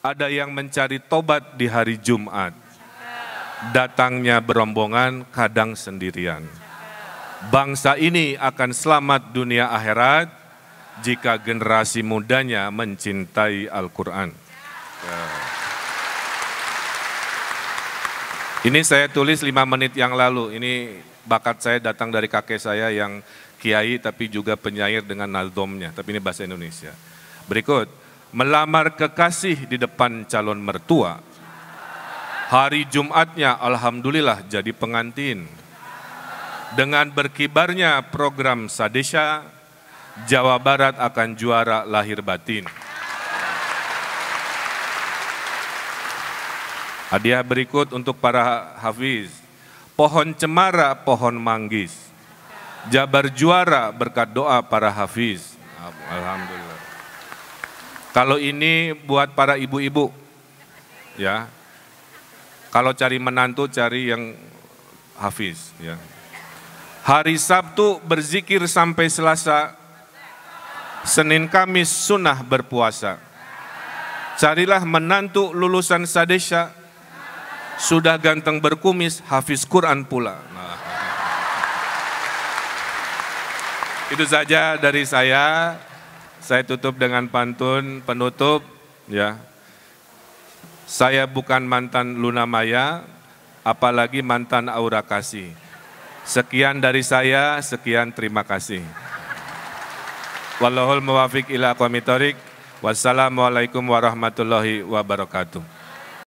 ada yang mencari tobat di hari Jumat. Datangnya berombongan, kadang sendirian. Bangsa ini akan selamat dunia akhirat jika generasi mudanya mencintai Al-Quran. Ya. Ini saya tulis lima menit yang lalu. Ini bakat saya datang dari kakek saya yang kiai tapi juga penyair dengan nazomnya. Tapi ini bahasa Indonesia. Berikut, melamar kekasih di depan calon mertua. Hari Jumatnya alhamdulillah jadi pengantin. Dengan berkibarnya program Sadesha, Jawa Barat akan juara lahir batin. Hadiah berikut untuk para hafiz. Pohon cemara, pohon manggis. Jabar juara berkat doa para hafiz. Alhamdulillah. Kalau ini buat para ibu-ibu, ya. Kalau cari menantu cari yang hafiz, ya. Hari Sabtu berzikir sampai Selasa, Senin Kamis sunnah berpuasa. Carilah menantu lulusan Sadesha, sudah ganteng berkumis, hafiz Quran pula. Nah. Itu saja dari saya. Saya tutup dengan pantun penutup ya. Saya bukan mantan Luna Maya, apalagi mantan Aura Kasih. Sekian dari saya, sekian terima kasih. Wallahul muwafiq ila Wassalamualaikum warahmatullahi wabarakatuh.